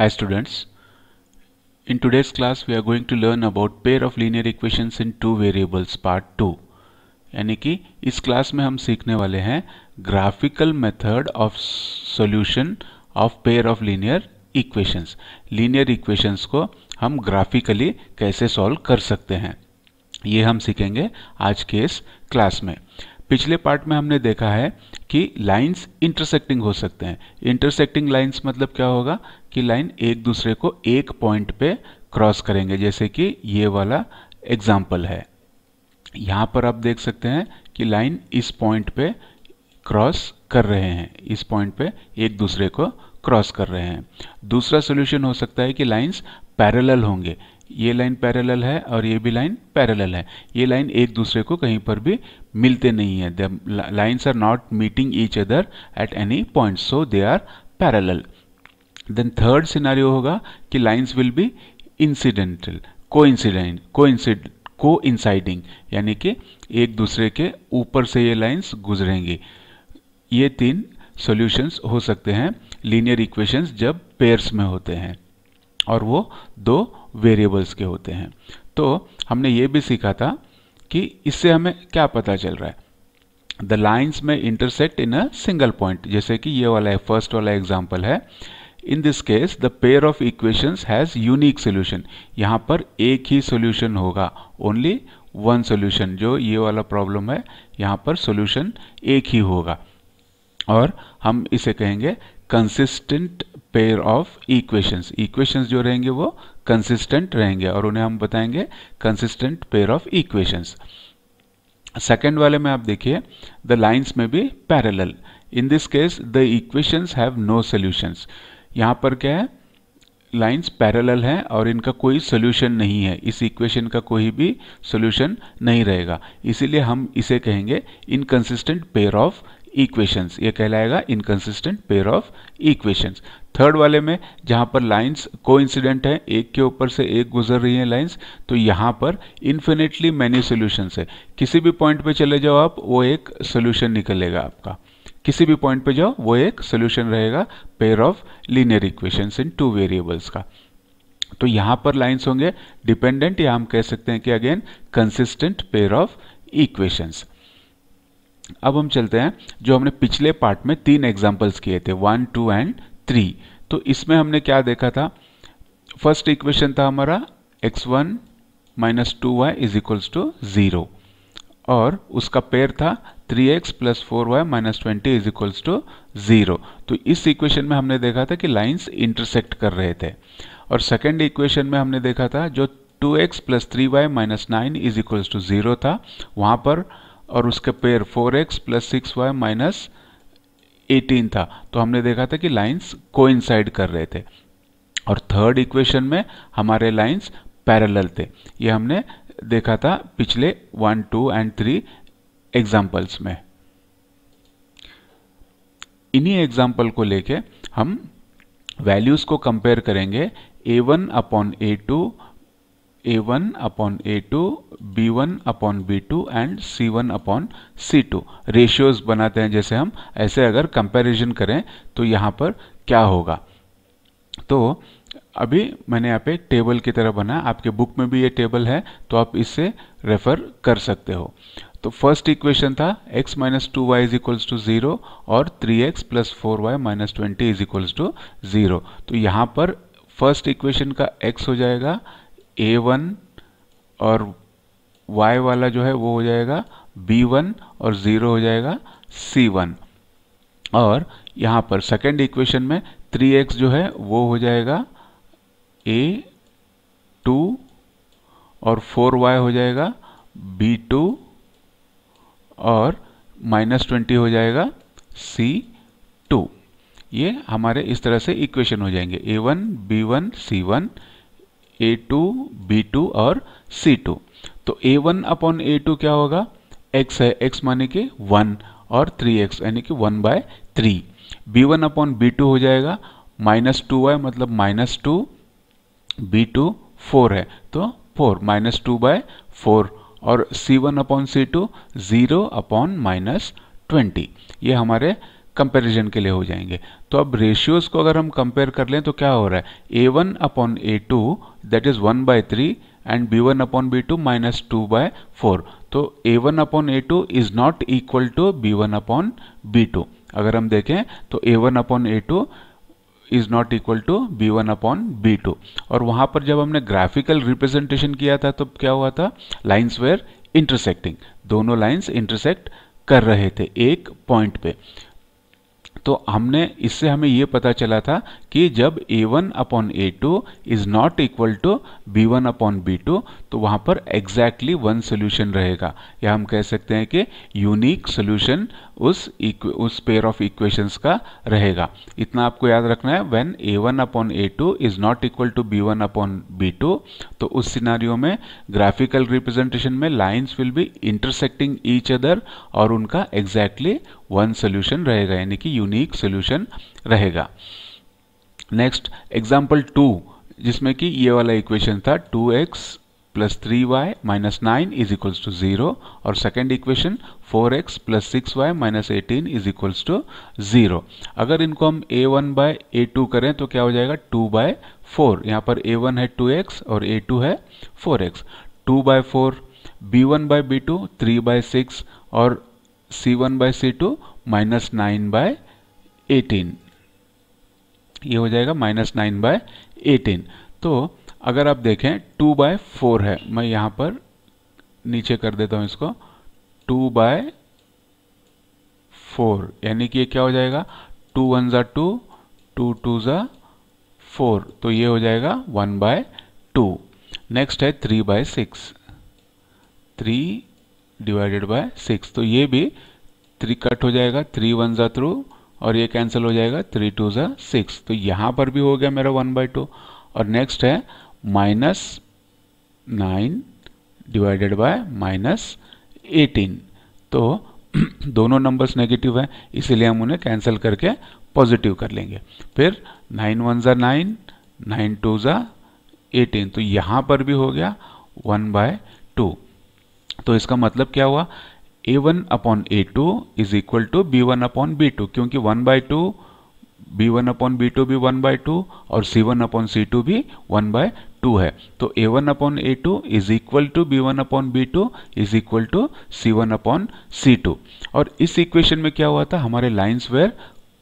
Hi students, in today's class we are going to learn about pair of linear equations in two variables part two यानी कि इस class में हम सीखने वाले हैं graphical method of solution of pair of linear equations linear equations को हम ग्राफिकली कैसे सॉल्व कर सकते हैं ये हम सीखेंगे आज के इस क्लास में पिछले पार्ट में हमने देखा है कि लाइंस इंटरसेक्टिंग हो सकते हैं इंटरसेक्टिंग लाइंस मतलब क्या होगा कि लाइन एक दूसरे को एक पॉइंट पे क्रॉस करेंगे जैसे कि ये वाला एग्जाम्पल है यहाँ पर आप देख सकते हैं कि लाइन इस पॉइंट पे क्रॉस कर रहे हैं इस पॉइंट पे एक दूसरे को क्रॉस कर रहे हैं दूसरा सोल्यूशन हो सकता है कि लाइन्स पैरल होंगे ये लाइन पैरेलल है और ये भी लाइन पैरेलल है ये लाइन एक दूसरे को कहीं पर भी मिलते नहीं है lines are not meeting each other at any point so they are parallel then third scenario होगा कि lines will be incidental coincident को इंसिड को इंसाइडिंग यानी कि एक दूसरे के ऊपर से ये लाइन्स गुजरेंगे ये तीन सॉल्यूशंस हो सकते हैं लीनियर इक्वेशंस जब पेयर्स में होते हैं और वो दो वेरिएबल्स के होते हैं तो हमने ये भी सीखा था कि इससे हमें क्या पता चल रहा है द लाइन्स में intersect in a single point जैसे कि ये वाला है फर्स्ट वाला एग्जाम्पल है in this case the pair of equations has unique solution यहाँ पर एक ही सोल्यूशन होगा ओनली वन सोल्यूशन जो ये वाला प्रॉब्लम है यहाँ पर सोल्यूशन एक ही होगा और हम इसे कहेंगे consistent pair of equations equations जो रहेंगे वो कंसिस्टेंट रहेंगे और उन्हें हम बताएंगे consistent pair of equations second वाले में आप देखिए द लाइन्स में भी parallel in this case the equations have no solutions यहाँ पर क्या है लाइंस पैरेलल हैं और इनका कोई सोल्यूशन नहीं है इस इक्वेशन का कोई भी सोल्यूशन नहीं रहेगा इसीलिए हम इसे कहेंगे इनकन्सिस्टेंट पेयर ऑफ इक्वेशंस ये कहलाएगा inconsistent pair of equations third वाले में जहां पर लाइंस इंसिडेंट है एक के ऊपर से एक गुजर रही हैं लाइंस तो यहां पर इन्फिनेटली मैनी सोल्यूशंस है किसी भी पॉइंट पे चले जाओ आप वो एक सोल्यूशन निकलेगा आपका किसी भी पॉइंट पे जाओ वो एक सोल्यूशन रहेगा pair of linear equation in two variables का तो यहां पर लाइन्स होंगे डिपेंडेंट या हम कह सकते हैं कि again consistent pair of equations अब हम चलते हैं जो हमने पिछले पार्ट में तीन एग्जाम्पल्स किए थे वन टू एंड थ्री तो इसमें हमने क्या देखा था फर्स्ट इक्वेशन था हमारा x one minus two y is equals to zero और उसका पेयर था 3x x plus four y minus twenty is equals to zero तो इस इक्वेशन में हमने देखा था कि लाइंस इंटरसेक्ट कर रहे थे और सेकेंड इक्वेशन में हमने देखा था जो 2x x plus three y minus nine is equals to zero था वहाँ पर और उसका pair 4x x plus six y minus eighteen था तो हमने देखा था कि लाइंस कोइंसाइड कर रहे थे और थर्ड इक्वेशन में हमारे लाइंस पैरेलल थे ये हमने देखा था पिछले one two and three examples में इन्हीं एग्जाम्पल को लेके हम वैल्यूज़ को कंपेयर करेंगे A one upon A two A one upon A two B one upon B two and C one upon C two ratios बनाते हैं जैसे हम ऐसे अगर कंपेरिजन करें तो यहाँ पर क्या होगा तो अभी मैंने यहाँ पे टेबल की तरह बना आपके बुक में भी ये टेबल है तो आप इससे रेफर कर सकते हो तो फर्स्ट इक्वेशन था x minus two y is equals to zero और 3x x plus four y minus twenty is equals to zero तो यहाँ पर फर्स्ट इक्वेशन का x हो जाएगा ए वन और y वाला जो है वो हो जाएगा b1 और ज़ीरो हो जाएगा c1 और यहाँ पर सेकेंड इक्वेशन में 3x जो है वो हो जाएगा ए टू और 4y हो जाएगा बी टू और माइनस ट्वेंटी हो जाएगा सी टू ये हमारे इस तरह से इक्वेशन हो जाएंगे A one B one C one A two B two और सी टू तो ए वन अपॉन ए टू क्या होगा एक्स है एक्स माने कि वन और थ्री एक्स यानी कि one by three B one upon B two हो जाएगा माइनस टू वाई मतलब minus two B two four है तो four minus two by four और C one upon C two zero upon minus twenty ये हमारे कंपैरिजन के लिए हो जाएंगे तो अब रेशियोज को अगर हम कंपेयर कर लें तो क्या हो रहा है A one upon A two that is one by three and B one upon B two minus two by four तो ए one upon A two is not equal to B one upon B two अगर हम देखें तो ए one upon A two is not equal to B one upon B two और वहां पर जब हमने ग्राफिकल रिप्रेजेंटेशन किया था तो क्या हुआ था लाइन्स वेयर इंटरसेक्टिंग दोनों लाइन्स इंटरसेक्ट कर रहे थे एक पॉइंट पे तो हमने इससे हमें यह पता चला था कि जब A one upon A two is not equal to B one upon B two तो वहां पर एग्जैक्टली वन सोल्यूशन रहेगा या हम कह सकते हैं कि यूनिक सोल्यूशन उस उस पेयर ऑफ इक्वेशंस का रहेगा इतना आपको याद रखना है when A one upon A two is not equal to B one upon B two तो उस सिनारियो में ग्राफिकल रिप्रेजेंटेशन में lines will be intersecting each other और उनका एग्जैक्टली वन सोल्यूशन रहेगा यानी कि यूनिक सोल्यूशन रहेगा नेक्स्ट एग्जाम्पल टू जिसमें कि ये वाला इक्वेशन था two x plus three y minus nine is equals to zero और second equation four x plus six y minus eighteen is equals to zero अगर इनको हम A one by A two करें तो क्या हो जाएगा टू बाय फोर यहाँ पर ए वन है टू एक्स और ए टू है four x two by four B one by B two three by six और C one by C two minus nine by eighteen ये हो जाएगा minus nine by eighteen तो अगर आप देखें टू बाय फोर है मैं यहां पर नीचे कर देता हूं इसको टू बाय फोर यानी कि क्या हो जाएगा टू वन ज़ा टू टू टू ज़ा फोर तो ये हो जाएगा वन बाय टू नेक्स्ट है three by six three divided by six तो ये भी थ्री कट हो जाएगा थ्री वन ज़ा थ्रू और ये कैंसिल हो जाएगा थ्री टू ज़ा सिक्स तो यहाँ पर भी हो गया मेरा वन बाय टू और नेक्स्ट है minus nine divided by minus eighteen तो दोनों नंबर्स नेगेटिव हैं इसीलिए हम उन्हें कैंसिल करके पॉजिटिव कर लेंगे फिर नाइन वन ज़ा नाइन नाइन टू ज़ा एटीन तो यहाँ पर भी हो गया वन बाय टू तो इसका मतलब क्या हुआ A one upon A two is equal to B one upon B two क्योंकि one by two B one upon B two भी वन बाय टू और C one upon C two भी one by two है तो ए one upon A two is equal to B one upon B two is equal to C one upon C two और इस equation में क्या हुआ था हमारे lines were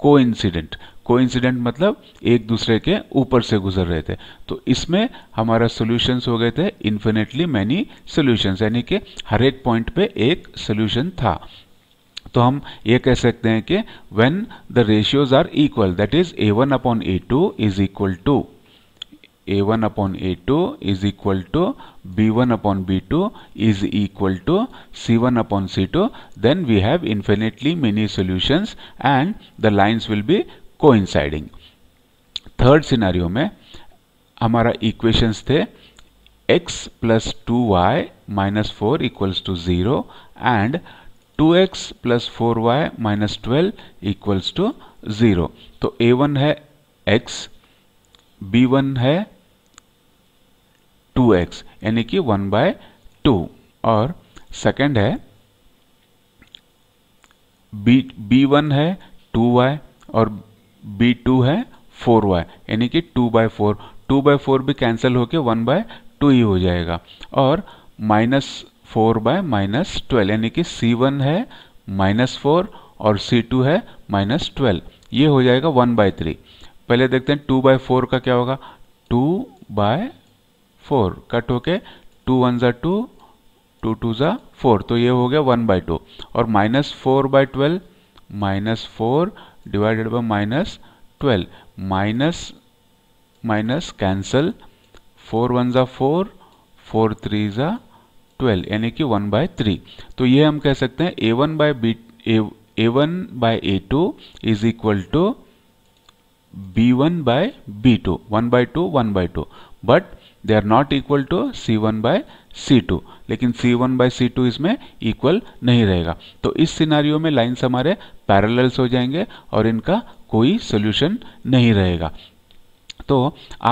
coincident coincident मतलब एक दूसरे के ऊपर से गुजर रहे थे तो इसमें हमारा सोल्यूशंस हो गए थे इन्फिनेटली मैनी सोल्यूशंस यानी कि हर एक पॉइंट पे एक सोल्यूशन था तो हम ये कह सकते हैं कि when the ratios are equal that is A one upon A two is equal to A one upon A two is equal to B one upon B two is equal to equal to c1 upon c2 then we have infinitely many solutions and the lines will be coinciding third scenario में हमारा equations थे x plus two y minus four equals to zero and two x plus four y minus twelve equals to zero तो ए one है x B one है two x यानी कि one by two और second है B B one है two y और B two है फोर वाई यानी कि two by four two by four भी कैंसिल होकर वन बाय टू ही हो जाएगा और minus four by minus twelve यानी कि सी वन है माइनस फोर और सी टू है माइनस ट्वेल्व ये हो जाएगा वन बाय थ्री पहले देखते हैं टू बाय फोर का क्या होगा टू बाय फोर कट होके टू वन ज़ा टू टू टू ज़ा फोर तो ये हो गया वन बाई टू और minus four by twelve minus four divided by minus twelve minus minus cancel four one ज़ा फोर फोर थ्री ज़ा ट्वेल्व यानी कि वन बाय थ्री तो ये हम कह सकते हैं A one by B A one by A two is equal to B one by B two one by two one by two but they are not equal to C one by C two लेकिन C one by C two इसमें equal नहीं रहेगा तो इस सिनारियों में lines हमारे parallels हो जाएंगे और इनका कोई सोल्यूशन नहीं रहेगा तो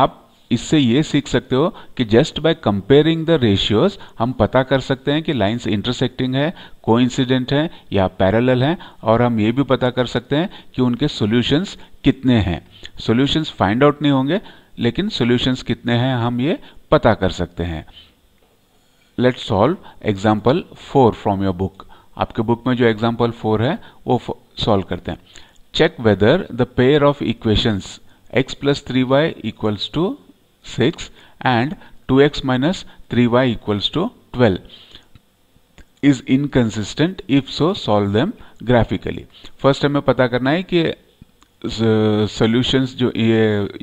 आप इससे ये सीख सकते हो कि just by comparing the ratios हम पता कर सकते हैं कि लाइंस इंटरसेक्टिंग है इंसिडेंट है या पैरेलल हैं और हम ये भी पता कर सकते हैं कि उनके सॉल्यूशंस कितने हैं सॉल्यूशंस फाइंड आउट नहीं होंगे लेकिन सॉल्यूशंस कितने हैं हम ये पता कर सकते हैं let solve example four from your book आपके बुक में जो एग्जाम्पल फोर है वो सॉल्व करते हैं check whether the pair of equations x plus three y equals to six and two x minus three y equals to twelve is inconsistent if so solve them graphically first हमें पता करना है कि solutions जो ये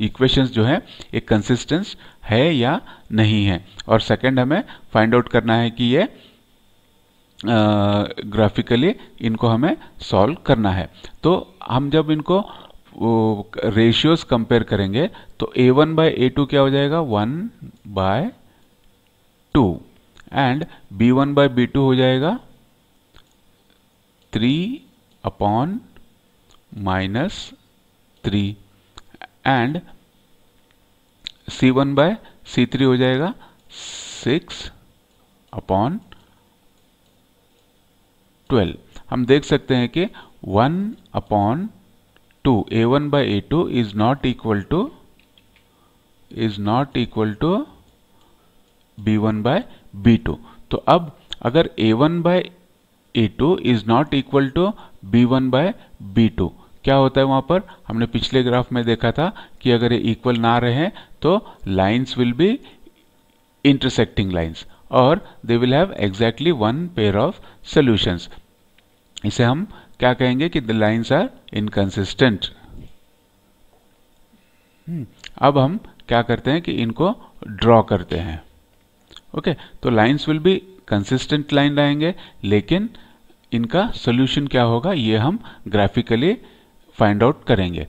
equations जो हैं एक कंसिस्टेंस है या नहीं है और सेकंड हमें फाइंड आउट करना है कि ये ग्राफिकली इनको हमें सॉल्व करना है तो हम जब इनको रेशियोज कंपेयर करेंगे तो ए वन बाय ए टू क्या हो जाएगा one by two and B one by B two हो जाएगा three upon minus three and C one by c three हो जाएगा सिक्स अपॉन ट्वेल्व हम देख सकते हैं कि one upon two A one by A two is not equal to is not equal to B one by B two तो अब अगर a one by A two is not equal to B one by B two क्या होता है वहाँ पर हमने पिछले ग्राफ में देखा था कि अगर ये इक्वल ना रहे तो lines will be intersecting lines और they will have exactly one pair of solutions इसे हम क्या कहेंगे कि द लाइन्स आर इनकन्सिस्टेंट अब हम क्या करते हैं कि इनको ड्रॉ करते हैं ओके okay, तो lines will be consistent line रहेंगे लेकिन इनका सोल्यूशन क्या होगा ये हम ग्राफिकली फाइंड आउट करेंगे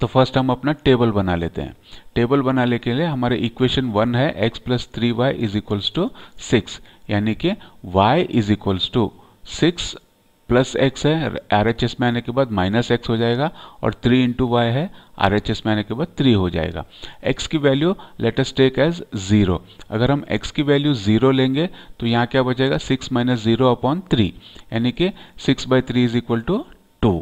तो फर्स्ट हम अपना टेबल बना लेते हैं टेबल बनाने के लिए हमारे इक्वेशन वन है x plus three y is equals to six यानी कि y is equals to six plus x है आर एच एस में आने के बाद माइनस एक्स हो जाएगा और थ्री इंटू वाई है आर एच एस में आने के बाद थ्री हो जाएगा एक्स की value let's take as zero अगर हम एक्स की वैल्यू ज़ीरो लेंगे तो यहाँ क्या बचेगा six minus zero upon three यानी कि six by three is equal to two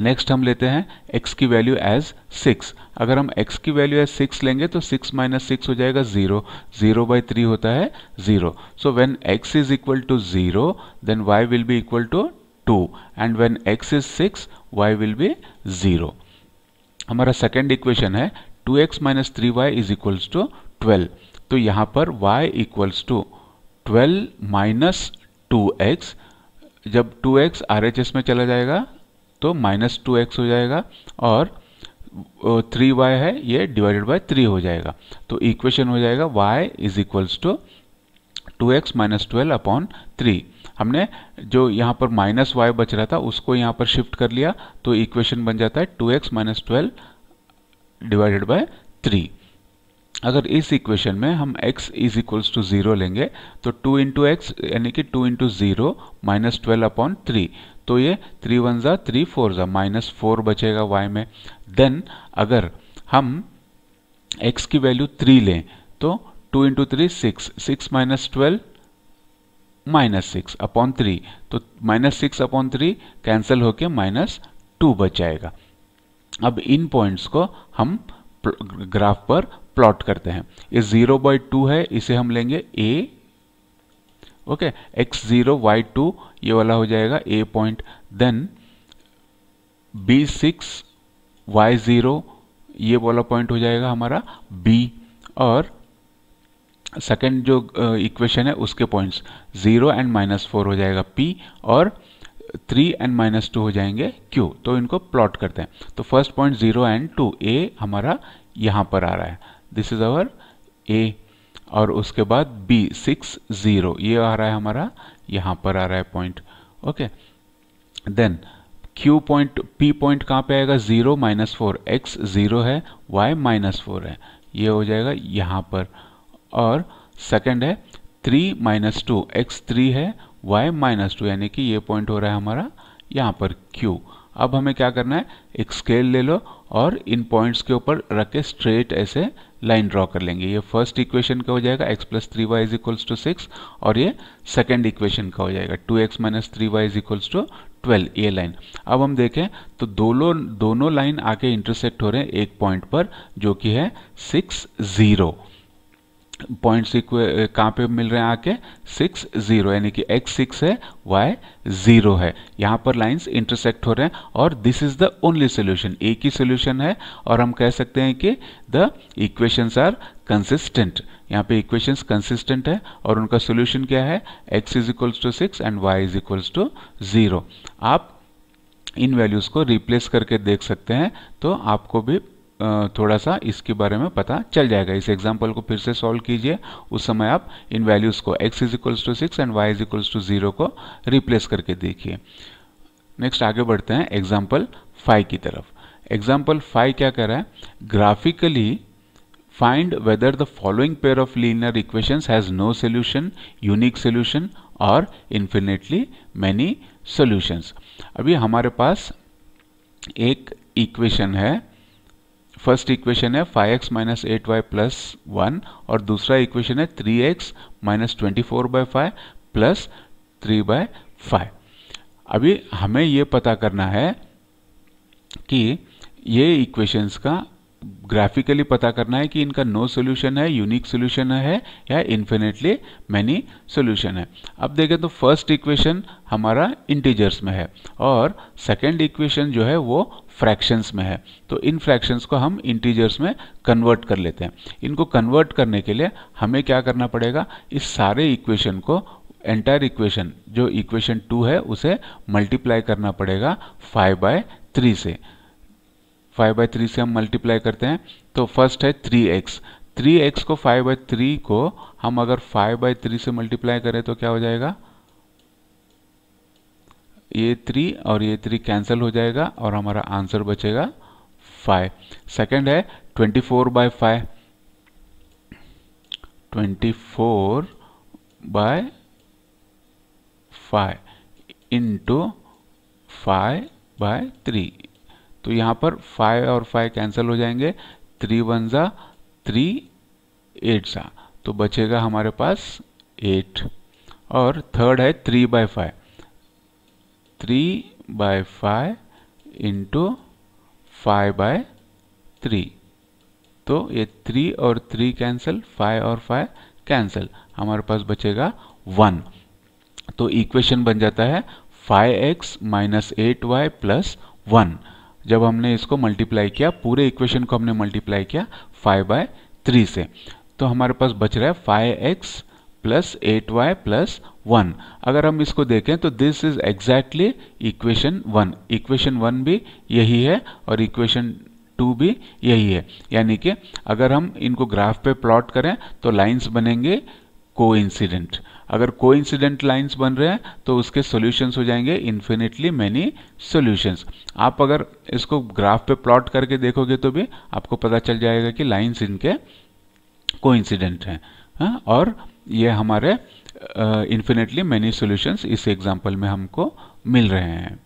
next हम लेते हैं x की वैल्यू एज सिक्स अगर हम x की वैल्यू एज सिक्स लेंगे तो सिक्स माइनस सिक्स हो जाएगा जीरो जीरो बाई थ्री होता है zero so when x is equal to zero then y will be equal to two and when x is six y will be zero हमारा second equation है two x minus three y is equals to twelve तो यहाँ पर y equals to twelve minus two x जब two x R H S में चला जाएगा तो माइनस टू एक्स हो जाएगा और थ्री वाई है ये डिवाइडेड बाय थ्री हो जाएगा तो इक्वेशन हो जाएगा y is equals to two x minus twelve upon three हमने जो यहाँ पर माइनस वाई बच रहा था उसको यहाँ पर शिफ्ट कर लिया तो इक्वेशन बन जाता है two x minus twelve divided by three अगर इस इक्वेशन में हम x is equals to zero लेंगे तो टू इंटू एक्स यानी कि two into zero minus twelve upon three तो ये थ्री वन ज़ा थ्री फोर ज़ा माइनस फोर बचेगा y में देन अगर हम x की वैल्यू थ्री लें तो two into three six six minus twelve minus six upon three तो minus six upon three cancel होके माइनस टू बचाएगा अब इन पॉइंट्स को हम ग्राफ पर प्लॉट करते हैं ये जीरो बाई टू है इसे हम लेंगे A okay x zero y two ये वाला हो जाएगा A point then B six y zero ये वाला पॉइंट हो जाएगा हमारा बी और सेकेंड जो इक्वेशन uh, है उसके points zero and minus four हो जाएगा पी और थ्री एंड माइनस टू हो जाएंगे क्यू तो इनको प्लॉट करते हैं तो first point zero and two A हमारा यहाँ पर आ रहा है दिस इज अवर ए और उसके बाद बी सिक्स ज़ीरो ये आ रहा है हमारा यहाँ पर आ रहा है point okay then Q point P point कहाँ पे आएगा zero minus four x zero है वाई माइनस फोर है ये हो जाएगा यहाँ पर और सेकंड है three minus two x three है y माइनस टू यानी कि ये पॉइंट हो रहा है हमारा यहाँ पर q अब हमें क्या करना है एक स्केल ले लो और इन पॉइंट्स के ऊपर रख के स्ट्रेट ऐसे लाइन ड्रॉ कर लेंगे ये फर्स्ट इक्वेशन का हो जाएगा x plus three y is equals to six और ये सेकेंड इक्वेशन का हो जाएगा two x minus three y is equals to twelve ये लाइन अब हम देखें तो दोनों दोनों लाइन आके इंटरसेक्ट हो रहे हैं एक पॉइंट पर जो कि है सिक्स ज़ीरो पॉइंट्स eh, कहाँ पे मिल रहे हैं आके सिक्स जीरो यानी कि एक्स सिक्स है वाई जीरो है यहाँ पर लाइंस इंटरसेक्ट हो रहे हैं और this is the only solution एक ही सोल्यूशन है और हम कह सकते हैं कि द इक्वेशंस आर कंसिस्टेंट यहाँ पे इक्वेशंस कंसिस्टेंट है और उनका सोल्यूशन क्या है x is equals to six and y is equals to zero आप इन वैल्यूज़ को रिप्लेस करके देख सकते हैं तो आपको भी थोड़ा सा इसके बारे में पता चल जाएगा इस एग्जाम्पल को फिर से सॉल्व कीजिए उस समय आप इन वैल्यूज़ को x is equals to six and y is equals to zero को रिप्लेस करके देखिए नेक्स्ट आगे बढ़ते हैं एग्जाम्पल फाइव की तरफ एग्जाम्पल फाइव क्या कह रहा है graphically find whether the following pair of linear equation has no solution unique solution और इन्फिनेटली मैनी सोल्यूशंस अभी हमारे पास एक इक्वेशन है फर्स्ट इक्वेशन है 5x x minus eight y plus one और दूसरा इक्वेशन है 3x x minus twenty four by five plus three by five अभी हमें ये पता करना है कि ये इक्वेशंस का ग्राफिकली पता करना है कि इनका नो सोल्यूशन है यूनिक सोल्यूशन है या इन्फिनेटली मैनी सोल्यूशन है अब देखें तो फर्स्ट इक्वेशन हमारा इंटीजर्स में है और सेकेंड इक्वेशन जो है वो फ्रैक्शंस में है तो इन फ्रैक्शंस को हम इंटीजर्स में कन्वर्ट कर लेते हैं इनको कन्वर्ट करने के लिए हमें क्या करना पड़ेगा इस सारे इक्वेशन को एंटायर इक्वेशन जो इक्वेशन टू है उसे मल्टीप्लाई करना पड़ेगा फाइव बाय थ्री से फाइव बाई थ्री से हम मल्टीप्लाई करते हैं तो फर्स्ट है थ्री एक्स थ्री एक्स को फाइव बाई थ्री को हम अगर फाइव बाई थ्री से मल्टीप्लाई करें तो क्या हो जाएगा ये थ्री और ये थ्री कैंसिल हो जाएगा और हमारा आंसर बचेगा फाइव सेकेंड है twenty four by five twenty four by five into five by three तो यहाँ पर फाइव और फाइव कैंसिल हो जाएंगे थ्री वन ज़ा थ्री एट सा तो बचेगा हमारे पास एट और थर्ड है three by five three by five into five by three तो ये थ्री और थ्री कैंसिल फाइव और फाइव कैंसिल हमारे पास बचेगा वन तो इक्वेशन बन जाता है five x minus eight y plus one जब हमने इसको मल्टीप्लाई किया पूरे इक्वेशन को हमने मल्टीप्लाई किया फाइव बाय थ्री से तो हमारे पास बच रहा है five x plus eight y plus one अगर हम इसको देखें तो this is exactly equation one equation one भी यही है और इक्वेशन टू भी यही है यानी कि अगर हम इनको ग्राफ पे प्लॉट करें तो लाइंस बनेंगे को इंसिडेंट अगर को इंसिडेंट लाइन्स बन रहे हैं तो उसके सोल्यूशंस हो जाएंगे इन्फिनिटली मैनी सोल्यूशंस आप अगर इसको ग्राफ पे प्लॉट करके देखोगे तो भी आपको पता चल जाएगा कि लाइन्स इनके को इंसिडेंट हैं हाँ? और ये हमारे इन्फिनेटली मैनी सोल्यूशंस इस एग्जाम्पल में हमको मिल रहे हैं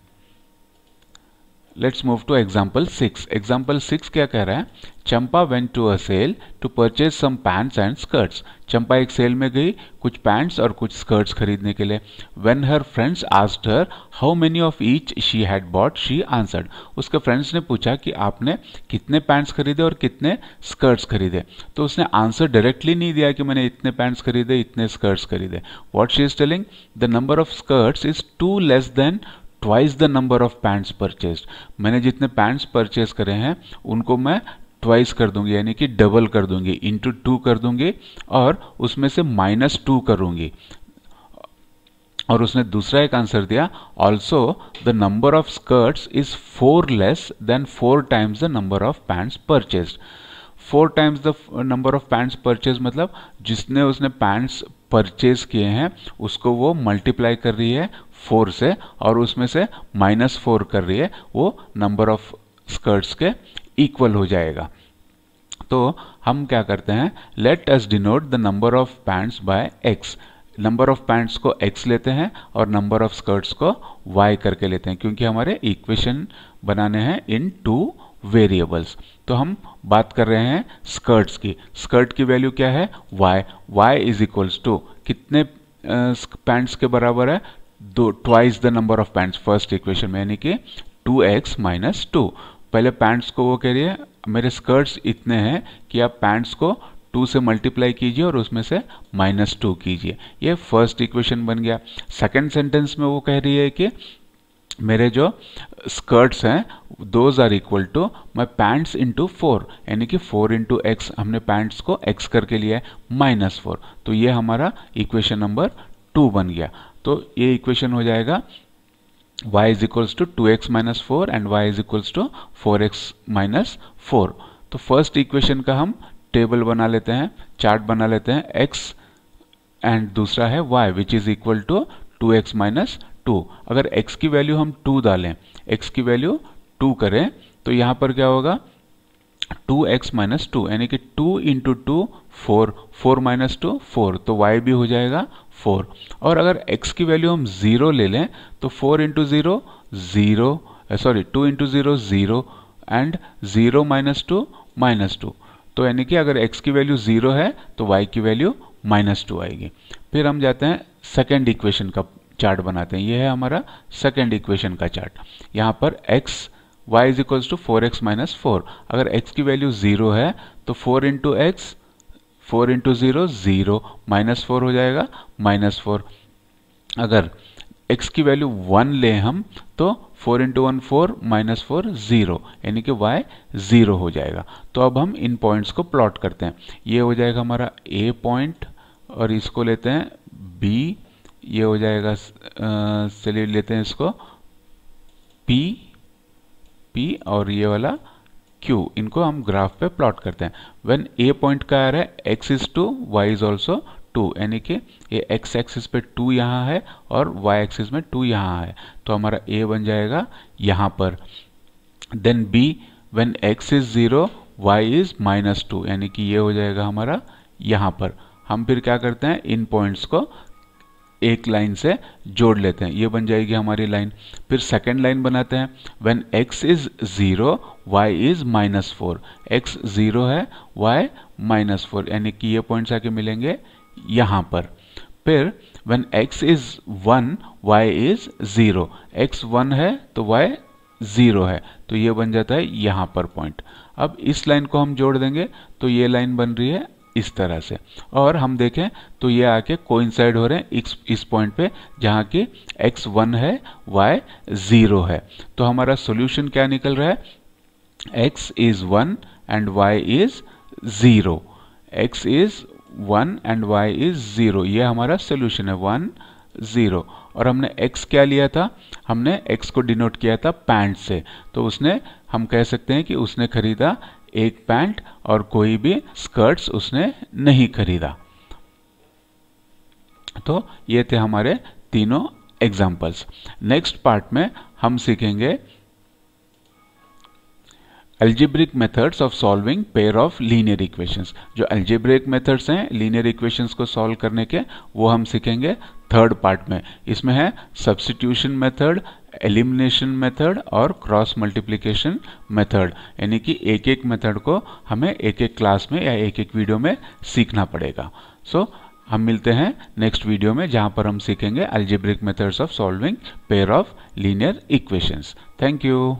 let's move to example six example six क्या कह रहा है Champa went to a sale to purchase some pants and skirts Champa एक सेल में गई कुछ पैंट्स और कुछ स्कर्ट्स खरीदने के लिए when her friends asked her how many of each she had bought she answered उसके फ्रेंड्स ने पूछा कि आपने कितने पैंट्स खरीदे और कितने स्कर्ट्स खरीदे तो उसने आंसर डायरेक्टली नहीं दिया कि मैंने इतने पैंट्स खरीदे इतने स्कर्ट्स खरीदे what she is telling the number of skirts is two less than twice the number of pants purchase मैंने जितने पैंट्स परचेज करे हैं उनको मैं ट्वाइस कर दूंगी यानी कि डबल कर दूंगी इंटू टू कर दूंगी और उसमें से माइनस टू करूंगी और उसने दूसरा एक आंसर दिया also the number of skirts is four less than four times the number of pants purchase four times the number of pants purchase मतलब जिसने उसने पैंट्स परचेज किए हैं उसको वो मल्टीप्लाई कर रही है फोर से और उसमें से माइनस फोर कर रही है वो नंबर ऑफ स्कर्ट्स के इक्वल हो जाएगा तो हम क्या करते हैं let us denote the number of pants by x number of pants को एक्स लेते हैं और नंबर ऑफ स्कर्ट्स को वाई करके लेते हैं क्योंकि हमारे इक्वेशन बनाने हैं इन टू वेरिएबल्स तो हम बात कर रहे हैं स्कर्ट्स की स्कर्ट की वैल्यू क्या है y y is equals to कितने पैंट्स uh, के बराबर है दो twice the number of pants first equation में यानी कि टू एक्स माइनस टू पहले पैंट्स को वो कह रही है मेरे स्कर्ट्स इतने हैं कि आप पैंट्स को टू से मल्टीप्लाई कीजिए और उसमें से माइनस टू कीजिए ये फर्स्ट इक्वेशन बन गया सेकंड सेंटेंस में वो कह रही है कि मेरे जो स्कर्ट्स हैं those are equal to my pants into four यानी कि फोर इंटू एक्स हमने पैंट्स को एक्स करके लिया है माइनस फोर तो ये हमारा इक्वेशन नंबर टू बन गया तो ये इक्वेशन हो जाएगा y is equals to two x minus four and y is equals to four x minus four तो फर्स्ट इक्वेशन का हम टेबल बना लेते हैं चार्ट बना लेते हैं x एंड दूसरा है y which is equal to two x minus two अगर x की वैल्यू हम टू डालें x की वैल्यू टू करें तो यहाँ पर क्या होगा टू एक्स माइनस टू यानी कि two into two four four minus two four तो y भी हो जाएगा फोर और अगर x की वैल्यू हम ज़ीरो ले लें तो four into zero zero sorry two into zero zero and zero minus two minus two तो यानी कि अगर x की वैल्यू ज़ीरो है तो y की वैल्यू माइनस टू आएगी फिर हम जाते हैं सेकेंड इक्वेशन का चार्ट बनाते हैं ये है हमारा सेकेंड इक्वेशन का चार्ट यहाँ पर x y is equals to four x minus four अगर एक्स की वैल्यू ज़ीरो है तो four into x four into zero zero minus four हो जाएगा माइनस फोर अगर एक्स की वैल्यू वन लें हम तो four into one four minus four zero यानी कि वाई ज़ीरो हो जाएगा तो अब हम इन पॉइंट्स को प्लॉट करते हैं ये हो जाएगा हमारा ए पॉइंट और इसको लेते हैं बी ये हो जाएगा चलिए लेते हैं इसको पी पी और ये वाला क्यू इनको हम ग्राफ पे प्लॉट करते हैं वेन ए पॉइंट का आ रहा है x is two y is also two यानी कि ये एक्स एक्सिस पे टू यहाँ है और वाई एक्सिस में टू यहाँ है तो हमारा ए बन जाएगा यहाँ पर then be when x is zero y is minus two यानी कि ये हो जाएगा हमारा यहाँ पर हम फिर क्या करते हैं इन पॉइंट्स को एक लाइन से जोड़ लेते हैं ये बन जाएगी हमारी लाइन फिर सेकेंड लाइन बनाते हैं when x is zero y is minus four x zero है वाई माइनस फोर यानी कि ये पॉइंट्स आके मिलेंगे यहाँ पर फिर when x is one y is zero x one है तो वाई ज़ीरो है तो ये बन जाता है यहाँ पर पॉइंट अब इस लाइन को हम जोड़ देंगे तो ये लाइन बन रही है इस तरह से और हम देखें तो ये आके कोइंसाइड हो रहे हैं इस इस पॉइंट पे जहाँ की एक्स वन है वाई ज़ीरो है तो हमारा सोल्यूशन क्या निकल रहा है x is one and y is zero x is one and y is zero ये हमारा सोल्यूशन है वन ज़ीरो और हमने x क्या लिया था हमने x को डिनोट किया था पैंट से तो उसने हम कह सकते हैं कि उसने खरीदा एक पैंट और कोई भी स्कर्ट्स उसने नहीं खरीदा तो ये थे हमारे तीनों एग्जाम्पल्स नेक्स्ट पार्ट में हम सीखेंगे algebraic methods of solving pair of linear equations जो एल्जिब्रिक मेथड्स हैं लीनियर इक्वेशंस को सॉल्व करने के वो हम सीखेंगे थर्ड पार्ट में इसमें है सब्सिट्यूशन मेथड एलिमिनेशन मेथड और क्रॉस मल्टीप्लिकेशन मेथड यानी कि एक एक मेथड को हमें एक एक क्लास में या एक एक वीडियो में सीखना पड़ेगा सो so, हम मिलते हैं नेक्स्ट वीडियो में जहाँ पर हम सीखेंगे algebraic methods of solving pair of linear equations thank you